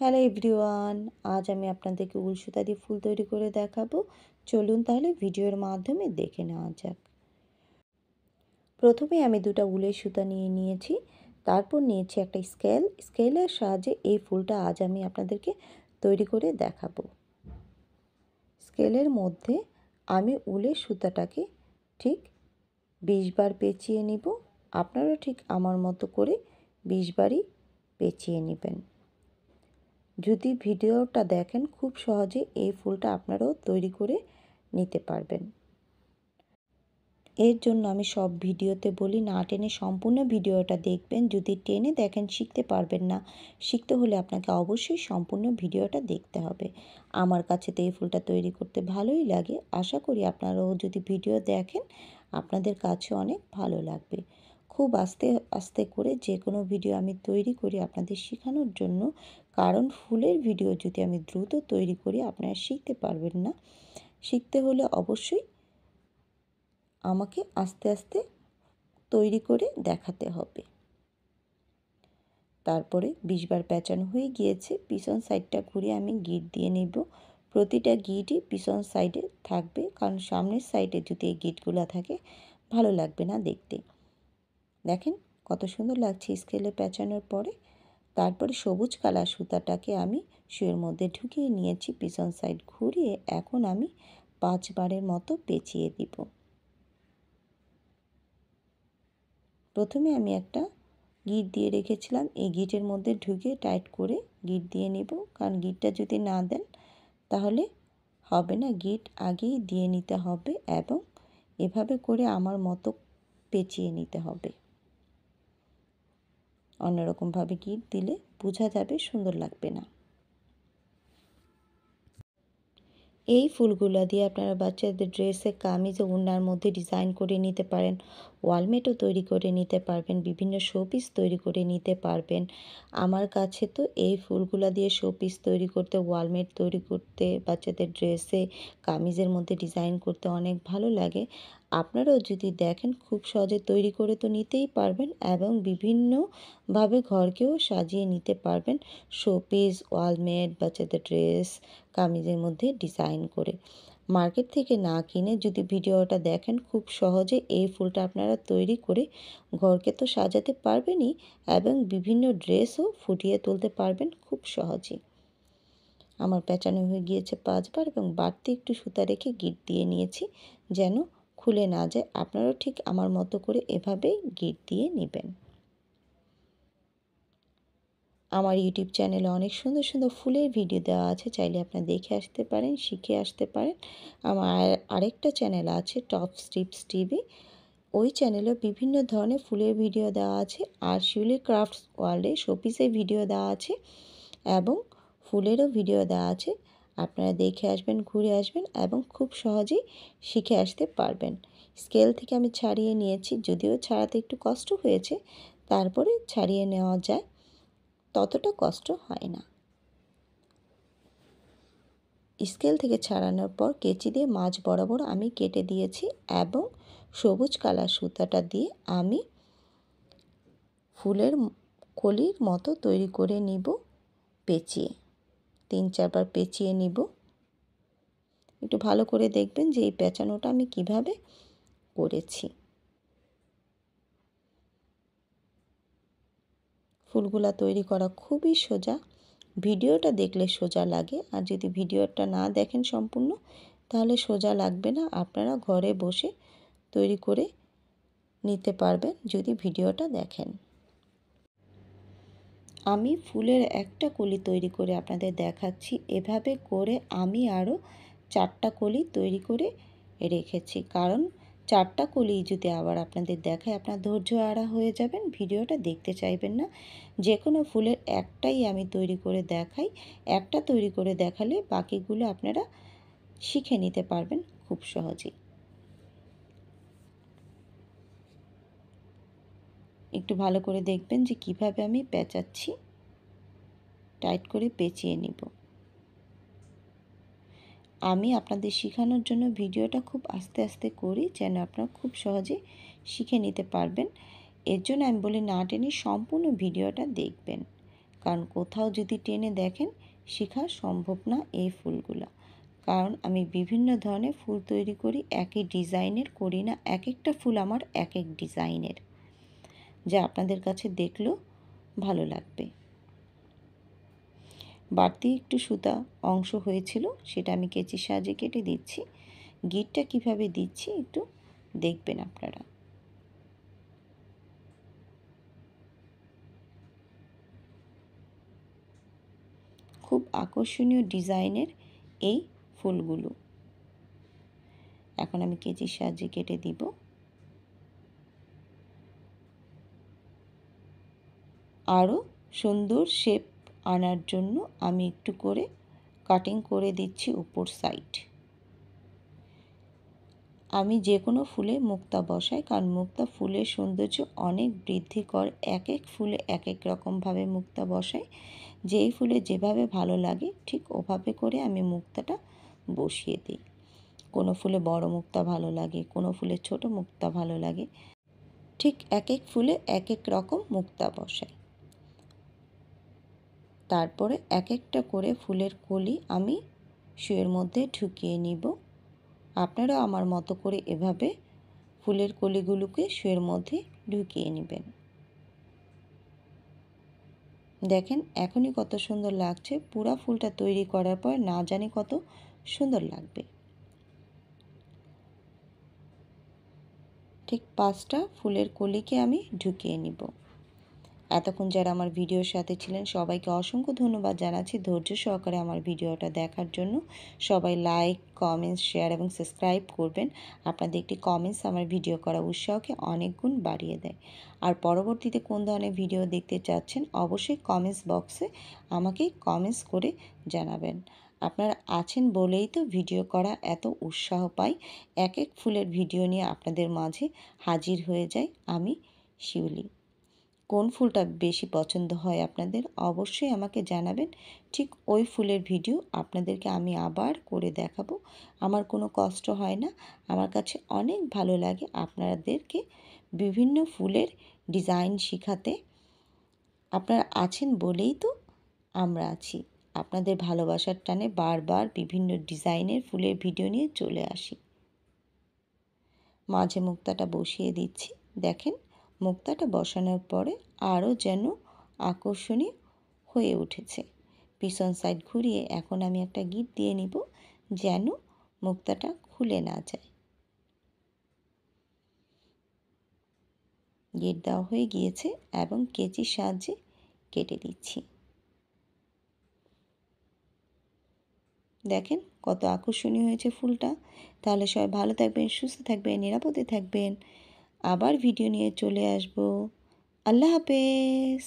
hello everyone আজ আমি আপনাদেরকে উল সুতা দিয়ে ফুল তৈরি করে দেখাবো চলুন তাহলে ভিডিওর মাধ্যমে দেখে নেওয়া যাক প্রথমে আমি দুটা উলের সুতা নিয়ে নিয়েছি তারপর নিয়েছি একটা স্কেল স্কেলের সাহায্যে এই ফুলটা আজ আমি আপনাদেরকে তৈরি করে দেখাবো স্কেলের মধ্যে আমি উলের সুতাটাকে ঠিক বিশ বার পেঁচিয়ে নিব আপনারা ঠিক আমার মতো করে বিশ বারই পেঁচিয়ে নেবেন যদি ভিডিওটা দেখেন খুব সহজে এই ফুলটা আপনারাও তৈরি করে নিতে পারবেন এর জন্য আমি সব ভিডিওতে বলি না টেনে সম্পূর্ণ ভিডিওটা দেখবেন যদি টেনে দেখেন শিখতে পারবেন না শিখতে হলে আপনাকে অবশ্যই সম্পূর্ণ ভিডিওটা দেখতে হবে আমার কাছে তো এই ফুলটা তৈরি করতে ভালোই লাগে আশা করি আপনারাও যদি ভিডিও দেখেন আপনাদের কাছে অনেক ভালো লাগবে খুব আস্তে আস্তে করে যে কোনো ভিডিও আমি তৈরি করি আপনাদের শেখানোর জন্য কারণ ফুলের ভিডিও যদি আমি দ্রুত তৈরি করি আপনারা শিখতে পারবেন না শিখতে হলে অবশ্যই আমাকে আস্তে আস্তে তৈরি করে দেখাতে হবে তারপরে বিশবার প্যাঁচানো হয়ে গিয়েছে পিছন সাইডটা ঘুরে আমি গিট দিয়ে নেব প্রতিটা গিটই পিছন সাইডে থাকবে কারণ সামনের সাইডে যদি এই গিটগুলো থাকে ভালো লাগবে না দেখতে দেখেন কত সুন্দর লাগছে স্কেলে প্যাঁচানোর পরে তারপরে সবুজ কালার সুতাটাকে আমি শুয়ের মধ্যে ঢুকিয়ে নিয়েছি পিছন সাইড ঘুরিয়ে এখন আমি পাঁচবারের মতো পেঁচিয়ে দিব প্রথমে আমি একটা গিট দিয়ে রেখেছিলাম এই গিটের মধ্যে ঢুকে টাইট করে গিট দিয়ে নিব কারণ গিটটা যদি না দেন তাহলে হবে না গিট আগেই দিয়ে নিতে হবে এবং এভাবে করে আমার মতো পেঁচিয়ে নিতে হবে অন্যরকমভাবে গিট দিলে বোঝা যাবে সুন্দর লাগবে না এই ফুলগুলো দিয়ে আপনারা বাচ্চাদের ড্রেসে কামিজে উন্নার মধ্যে ডিজাইন করে নিতে পারেন ওয়ালমেটও তৈরি করে নিতে পারবেন বিভিন্ন শোপিস তৈরি করে নিতে পারবেন আমার কাছে তো এই ফুলগুলো দিয়ে শোপিস তৈরি করতে ওয়ালমেট তৈরি করতে বাচ্চাদের ড্রেসে কামিজের মধ্যে ডিজাইন করতে অনেক ভালো লাগে আপনারাও যদি দেখেন খুব সহজে তৈরি করে তো নিতেই পারবেন এবং বিভিন্নভাবে ঘরকেও সাজিয়ে নিতে পারবেন শোপিস ওয়ালমেট বাচ্চাদের ড্রেস কামিজের মধ্যে ডিজাইন করে মার্কেট থেকে না কিনে যদি ভিডিওটা দেখেন খুব সহজে এই ফুলটা আপনারা তৈরি করে ঘরকে তো সাজাতে পারবেনই এবং বিভিন্ন ড্রেসও ফুটিয়ে তুলতে পারবেন খুব সহজেই আমার পেঁচানো হয়ে গিয়েছে পাঁচবার এবং বাড়তি একটু সুতা রেখে গিট দিয়ে নিয়েছি যেন খুলে না যায় আপনারাও ঠিক আমার মতো করে এভাবেই গিট দিয়ে নেবেন আমার ইউটিউব চ্যানেলে অনেক সুন্দর সুন্দর ফুলের ভিডিও দেওয়া আছে চাইলে আপনারা দেখে আসতে পারেন শিখে আসতে পারেন আমার আরেকটা চ্যানেল আছে টপ স্টিপস টিভি ওই চ্যানেলে বিভিন্ন ধরনের ফুলের ভিডিও দেওয়া আছে আর শিউলি ক্রাফটস ওয়ার্ল্ডে শোপিসের ভিডিও দেওয়া আছে এবং ফুলেরও ভিডিও দেওয়া আছে আপনারা দেখে আসবেন ঘুরে আসবেন এবং খুব সহজেই শিখে আসতে পারবেন স্কেল থেকে আমি ছাড়িয়ে নিয়েছি যদিও ছাড়াতে একটু কষ্ট হয়েছে তারপরে ছাড়িয়ে নেওয়া যায় ততটা কষ্ট হয় না স্কেল থেকে ছাড়ানোর পর কেচি দিয়ে মাছ বরাবর আমি কেটে দিয়েছি এবং সবুজ কালার সুতাটা দিয়ে আমি ফুলের কলির মতো তৈরি করে নিব পেঁচিয়ে তিন চারবার পেঁচিয়ে নিব একটু ভালো করে দেখবেন যে এই পেঁচানোটা আমি কিভাবে করেছি ফুলগুলা তৈরি করা খুবই সোজা ভিডিওটা দেখলে সোজা লাগে আর যদি ভিডিওটা না দেখেন সম্পূর্ণ তাহলে সোজা লাগবে না আপনারা ঘরে বসে তৈরি করে নিতে পারবেন যদি ভিডিওটা দেখেন আমি ফুলের একটা কলি তৈরি করে আপনাদের দেখাচ্ছি এভাবে করে আমি আরও চারটা কলি তৈরি করে রেখেছি কারণ চারটা কলি যদি আবার আপনাদের দেখায় আপনার ধৈর্য আড়া হয়ে যাবেন ভিডিওটা দেখতে চাইবেন না যে কোনো ফুলের একটাই আমি তৈরি করে দেখাই একটা তৈরি করে দেখালে বাকিগুলো আপনারা শিখে নিতে পারবেন খুব সহজেই একটু ভালো করে দেখবেন যে কিভাবে আমি পেঁচাচ্ছি টাইট করে পেঁচিয়ে নিব আমি আপনাদের শেখানোর জন্য ভিডিওটা খুব আস্তে আস্তে করি যেন আপনারা খুব সহজে শিখে নিতে পারবেন এর জন্য আমি বলি না টেনে সম্পূর্ণ ভিডিওটা দেখবেন কারণ কোথাও যদি টেনে দেখেন শেখা সম্ভব না এই ফুলগুলা কারণ আমি বিভিন্ন ধরনের ফুল তৈরি করি একই ডিজাইনের করি না এক একটা ফুল আমার এক এক ডিজাইনের যা আপনাদের কাছে দেখলেও ভালো লাগবে বাড়তি একটু সুতা অংশ হয়েছিল সেটা আমি কেচির সাহায্যে কেটে দিচ্ছি গিটটা কিভাবে দিচ্ছি একটু দেখবেন আপনারা খুব আকর্ষণীয় ডিজাইনের এই ফুলগুলো এখন আমি কেচির সাহায্যে কেটে দিব আরও সুন্দর শেপ আনার জন্য আমি একটু করে কাটিং করে দিচ্ছি উপর সাইড আমি যে কোনো ফুলে মুক্তা বসাই কারণ মুক্তা ফুলের সৌন্দর্য অনেক বৃদ্ধি কর এক এক ফুলে এক এক রকমভাবে মুক্তা বসাই যেই ফুলে যেভাবে ভালো লাগে ঠিক ওভাবে করে আমি মুক্তাটা বসিয়ে দিই কোনো ফুলে বড় মুক্তা ভালো লাগে কোনো ফুলে ছোট মুক্তা ভালো লাগে ঠিক এক এক ফুলে এক এক রকম মুক্তা বসাই তারপরে এক একটা করে ফুলের কলি আমি শুয়ের মধ্যে ঢুকিয়ে নিব আপনারা আমার মতো করে এভাবে ফুলের কলিগুলোকে শুয়ের মধ্যে ঢুকিয়ে নেবেন দেখেন এখনই কত সুন্দর লাগছে পুরা ফুলটা তৈরি করার পর না জানি কত সুন্দর লাগবে ঠিক পাঁচটা ফুলের কলিকে আমি ঢুকিয়ে নিব এতক্ষণ যারা আমার ভিডিওর সাথে ছিলেন সবাইকে অসংখ্য ধন্যবাদ জানাচ্ছি ধৈর্য সহকারে আমার ভিডিওটা দেখার জন্য সবাই লাইক কমেন্টস শেয়ার এবং সাবস্ক্রাইব করবেন আপনাদের একটি কমেন্টস আমার ভিডিও করা উৎসাহকে অনেক গুণ বাড়িয়ে দেয় আর পরবর্তীতে কোন ধরনের ভিডিও দেখতে চাচ্ছেন অবশ্যই কমেন্টস বক্সে আমাকে কমেন্টস করে জানাবেন আপনারা আছেন বলেই তো ভিডিও করা এত উৎসাহ পাই এক এক ফুলের ভিডিও নিয়ে আপনাদের মাঝে হাজির হয়ে যায় আমি শিউলি কোন ফুলটা বেশি পছন্দ হয় আপনাদের অবশ্যই আমাকে জানাবেন ঠিক ওই ফুলের ভিডিও আপনাদেরকে আমি আবার করে দেখাবো আমার কোনো কষ্ট হয় না আমার কাছে অনেক ভালো লাগে আপনাদেরকে বিভিন্ন ফুলের ডিজাইন শিখাতে আপনারা আছেন বলেই তো আমরা আছি আপনাদের ভালোবাসার টানে বারবার বিভিন্ন ডিজাইনের ফুলের ভিডিও নিয়ে চলে আসি মাঝে মুক্তাটা বসিয়ে দিচ্ছি দেখেন মুক্তাটা বসানোর পরে আরও যেন আকর্ষণীয় হয়ে উঠেছে পিছন সাইড ঘুরিয়ে এখন আমি একটা গিট দিয়ে নিব যেন মুক্তাটা খুলে না যায় গিট দেওয়া হয়ে গিয়েছে এবং কেচির সাহায্যে কেটে দিচ্ছি দেখেন কত আকর্ষণীয় হয়েছে ফুলটা তাহলে সবাই ভালো থাকবেন সুস্থ থাকবেন নিরাপদে থাকবেন আবার ভিডিও নিয়ে চলে আসব আল্লাহ হাফেজ